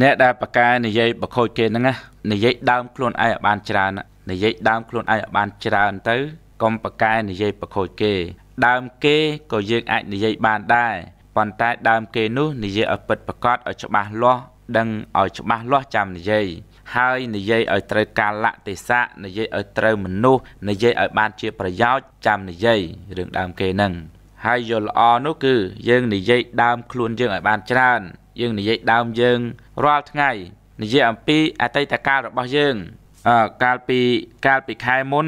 អ្នកដែលប៉ាកែនិយាយបខូចគេហ្នឹងណានិយាយដើមខ្លួនឯងឲ្យបានច្រើននិយាយដើមខ្លួនឯងឲ្យបានច្រើនទៅកុំប៉ាកែនិយាយបខូចគេ ដើមគេក៏យើងអាចនិយាយបានដែរប៉ុន្តែដើម គេនោះនិយាយឲ្យពិតប្រកបឲ្យច្បាស់លាស់ដឹងឲ្យច្បាស់លាស់ចាំនិយាយហើយនិយាយឲ្យត្រូវកាលៈទេសៈនិយាយឲ្យត្រូវមនុស្សនិយាយឲ្យបាន ជាប្រយោជន៍ចាំនិយាយរឿងដើមគេហ្នឹងហើយយល់ល្អនោះគឺយើងនិយាយដើមខ្លួនយើងឲ្យបានច្រើនយើងនិយាយដើមយើងរាល់ថ្ងៃនិយាយអំពីអតីតកាលរបស់យើងអើកាលពីកាលពីខែមុន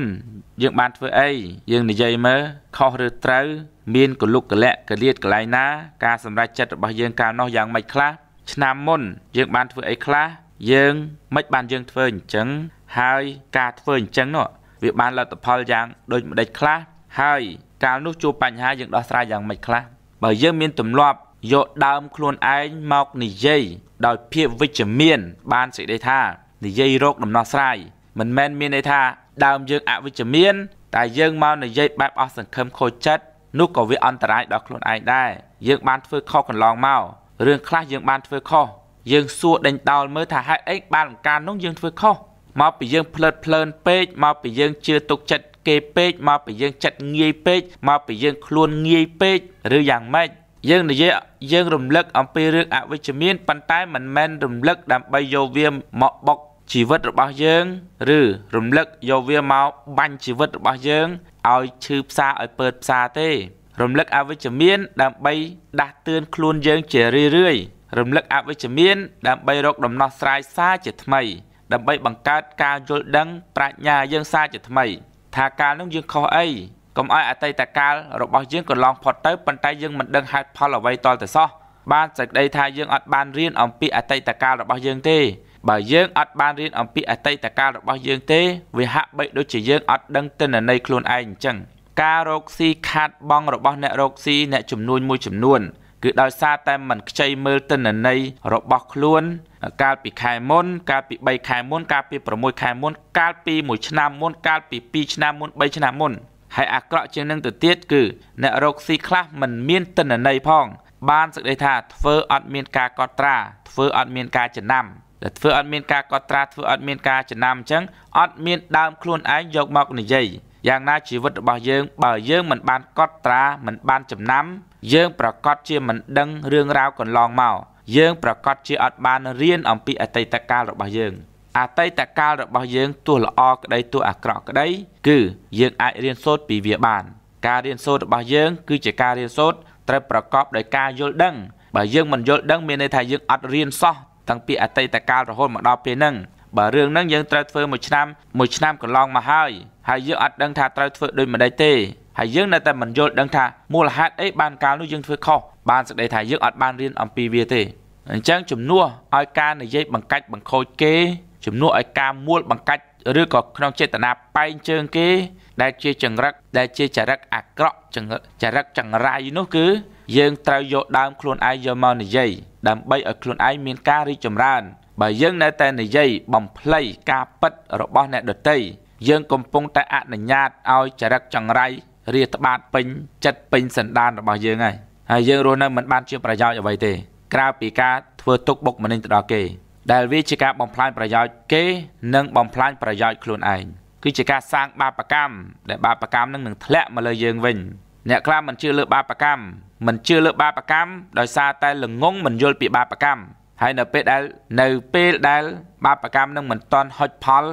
យើងបានធ្វើអីយើងនិយាយមើលខុសឬត្រូវមានកលុកកលៈកលៀតកលែងណាការសម្រេចចិត្តរបស់យើងកាលនោះយ៉ាងម៉េចខ្លះឆ្នាំមុនយើងបានធ្វើអីខ្លះយើងមិនបានយើងធ្វើអញ្ចឹងហើយការធ្វើអញ្ចឹងនោះវាបានលទ្ធផលយ៉ាងដូចម្ដេចខ្លះហើយកាលនោះជួបបញ្ហាយើងដោះស្រាយយ៉ាងម៉េចខ្លះបើយើងមានទម្លាប់យកដើមខ្លួនឯងមកនិយាយដោយភាពវិជ្ជមាន បានសេចក្តីថានិយាយរកដំណោះស្រាយមិនមែនមានន័យថាដើមយើងអវិជ្ជមានតែយើងមកនិយាយបែបអស់សង្ឃឹមខូចចិត្តនោះក៏វាអន្តរាយដល់ខ្លួនឯងដែរយើងបានធ្វើខុសកន្លងមករឿងខ្លះយើង បានធ្វើខុសយើងសួរដេញដោលមើលថាហេតុអីបានអង្ការនោះយើងធ្វើខុសមកពីយើងផ្លិតផ្លើនពេកមកពីយើងជឿទុកចិត្តគេពេកមកពីយើងចិត្តងាយពេកមកពីយើងខ្លួនងាយពេកឬយ៉ាងម៉េចយើងនិយាយយើងរំលឹកអំពីរឿងអវិជ្ជមានប៉ុន្តែមិនមែនរំលឹកដើម្បីយកវាមកបុកជីវិតរបស់យើង ឬរំលឹកយកវាមកបាញ់ជីវិតរបស់យើងឲ្យឈឺផ្សាឲ្យពើតផ្សាទេ រំលឹកអវិជ្ជមានដើម្បីដាស់តឿនខ្លួនយើងជារឿយរឿយរំលឹកអវិជ្ជមានដើម្បីរក ដំណោះស្រាយសារជាថ្មី ដើម្បីបង្កើតការយល់ដឹងប្រាជ្ញាយើងសារជាថ្មី ថាការនោះយើងខុសអីកុំឲ្យអតីតកាលរបស់យើងកន្លងផុតទៅប៉ុន្តែយើងមិនដឹងហេតុផលអ្វីតលទៅសោះបានសេចក្តីថាយើងអត់បានរៀនអំពីអតីតកាលរបស់យើងទេបើយើងអត់បានរៀនអំពីអតីតកាលរបស់យើងទេវាហាក់បីដូចជាយើងអត់ដឹងទិន្នន័យខ្លួនឯងអញ្ចឹងការរកស៊ីខាតបង់របស់អ្នករកស៊ីអ្នកចំនួនមួយចំនួនគឺដោយសារតែមិនខ្ចីមើលទិន្នន័យរបស់ខ្លួន កាលពីខែមុន កាលពី3ខែមុនកាលពី6ខែមុនកាលពី1ឆ្នាំមុនកាលពី2ឆ្នាំមុន3ឆ្នាំមុនហើយអាក្រក់ជាងនឹងទៅទៀតគឺអ្នករកស៊ីខ្លះមិនមានតិន្នន័យផង បានសេចក្តីថាធ្វើអត់មានការកត់ត្រា ធ្វើអត់មានការចំណាំដែលធ្វើអត់មានការកត់ត្រាធ្វើអត់មានការចំណាំអញ្ចឹងអត់មានដើមខ្លួនឯងយកមកនិយាយយ៉ាងណាជីវិតរបស់យើង បើយើងមិនបានកត់ត្រាមិនបានចំណាំ យើងប្រកាសជាមិនដឹងរឿងរ៉ាវកន្លងមកយើងប្រកាសជាអត់បានរៀនអំពីអតីតកាលរបស់យើងអតីតកាលរបស់យើងទោះល្អក្តីទោះអាក្រក់ក្តីគឺយើងអាចរៀនសូត្រពីវាបានការរៀនសូត្ររបស់យើងគឺជាការរៀនសូត្រត្រូវប្រកបដោយការយល់ដឹងបើយើងមិនយល់ដឹងមានន័យថាយើងអត់រៀនសោះតាំងពីអតីតកាលរហូតមកដល់ពេលហ្នឹងបើរឿងហ្នឹងយើងត្រូវធ្វើមួយឆ្នាំមួយឆ្នាំកន្លងមកហើយហើយយើងអត់ដឹងថាត្រូវធ្វើដូចម្ដេចទេហើយយើងនៅតែមិនយល់ដឹងថាមូលហេតុអីបានកាលនោះយើងធ្វើខុសបានសេចក្តីថាយើងអត់បានរៀនអំពីវាទេអញ្ចឹងជំនួសឲ្យការនិយាយបង្កាច់បង្ខូចគេជំនួសឲ្យការមួលបង្កាច់ឬក៏ក្នុងចេតនាបែងជើងគេ ដែលជាចង្រឹកដែលជាចរិតអាក្រក់ចរិតចង្រៃនោះគឺយើងត្រូវយកដើមខ្លួនឯងយកមកនិយាយដើម្បីឲ្យខ្លួនឯងមានការរីកចម្រើន បើយើងនៅតែនិយាយបំភ្លៃការពិតរបស់អ្នកដទៃយើងកំពុងតែអនុញ្ញាតឲ្យចរិតចង្រៃរាតត្បាតពេញចិត្តពេញសន្តានរបស់យើងហើយហើយយើងរស់នៅមិនបានជាប្រយោជន៍អ្វីទេក្រៅពីការធ្វើទុកបុកម្នេញទៅដល់គេដែលវាជាការបំផ្លាញប្រយោជន៍គេនិងបំផ្លាញប្រយោជន៍ខ្លួនឯងគឺជាការសាងបាបកម្មដែលបាបកម្មនឹងនឹងធ្លាក់មកលើយើងវិញអ្នកខ្លះមិនជឿលើបាបកម្មមិនជឿលើបាបកម្មដោយសារតែល្ងងមិនយល់ពីបាបកម្មហើយនៅពេលដែល នៅពេលដែលបាបកម្មនឹងមិនតន់ហុចផល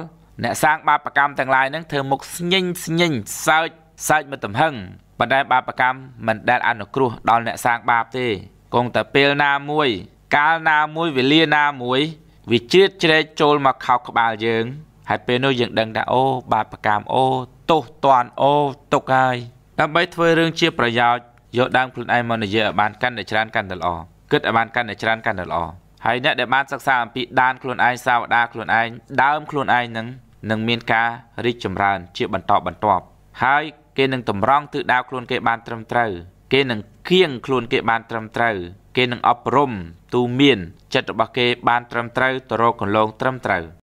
អ្នកសាងបាបកម្មទាំងឡាយនឹងធ្វើមុខស្ញិញស្ញិញសើចសើចមកទំហឹងប៉ុន្តែបាបកម្មមិនដែលអនុគ្រោះដល់អ្នកសាងបាបទេគង់តែពេលណាមួយកាលណាមួយវេលាណាមួយវាជ្រៀតជ្រែកចូលមកខោកក្បាលយើងហើយពេលនោះយើងដឹងថាអូបាបកម្មអូទោសតន់អូទុកហើយដើម្បីធ្វើរឿងជាប្រយោជន៍យកដើមខ្លួនឯងមកនិយាយឲ្យបានកាន់តែច្រើនកាន់តែល្អគិតឲ្យបានកាន់តែច្រើនកាន់តែល្អហើយអ្នកដែលបានសិក្សាអំពីដានខ្លួនឯងសាវតាខ្លួនឯងដើមខ្លួនឯងនឹងនឹងមានការរីកចម្រើនជាបន្តបន្ទាប់ ហើយគេនឹងតម្រង់ទិសដៅខ្លួនគេបានត្រឹមត្រូវគេនឹងគៀងខ្លួនគេបានត្រឹមត្រូវគេនឹងអប់រំទូន្មានចិត្តរបស់គេបានត្រឹមត្រូវទៅរកគន្លងត្រឹមត្រូវ។